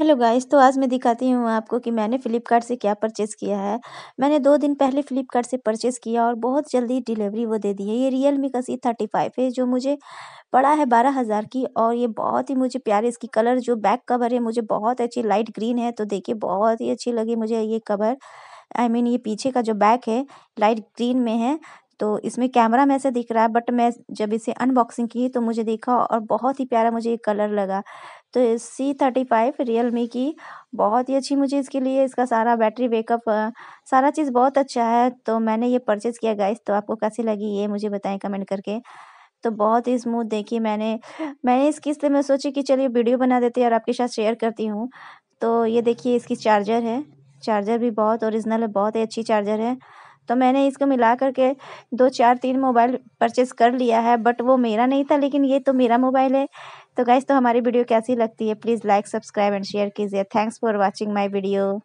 hello guys तो आज मैं दिखाती हूँ आपको कि मैंने फ़्लिपकार्ट से क्या परचेज़ किया है मैंने दो दिन पहले फ़्लिपकार्ट से परचेज़ किया और बहुत जल्दी डिलीवरी वो दे दी है ये रियल मी का सी थर्टी फाइव है जो मुझे पड़ा है बारह हज़ार की और ये बहुत ही मुझे प्यारे इसकी कलर जो बैक कवर है मुझे बहुत अच्छी लाइट ग्रीन है तो देखिए बहुत ही अच्छी लगी मुझे ये cover I I mean mean, ये पीछे का जो बैक है लाइट ग्रीन में है तो इसमें कैमरा में ऐसा दिख रहा है बट मैं जब इसे अनबॉक्सिंग की तो मुझे देखा और बहुत ही प्यारा मुझे ये कलर लगा तो C thirty five Realme की बहुत ही अच्छी मुझे इसके लिए इसका सारा बैटरी बैकअप सारा चीज़ बहुत अच्छा है तो मैंने ये परचेज़ किया गाइस तो आपको कैसी लगी ये मुझे बताएं कमेंट करके तो बहुत ही स्मूथ देखी मैंने मैंने इसकी इसलिए मैं सोची कि चलिए वीडियो बना देती और आपके साथ शेयर करती हूँ तो ये देखिए इसकी चार्जर है चार्जर भी बहुत ओरिजिनल है बहुत ही अच्छी चार्जर है तो मैंने इसको मिला करके दो चार तीन मोबाइल परचेज़ कर लिया है बट वो मेरा नहीं था लेकिन ये तो मेरा मोबाइल है तो गाइज तो हमारी वीडियो कैसी लगती है please like subscribe and share कीजिए thanks for watching my video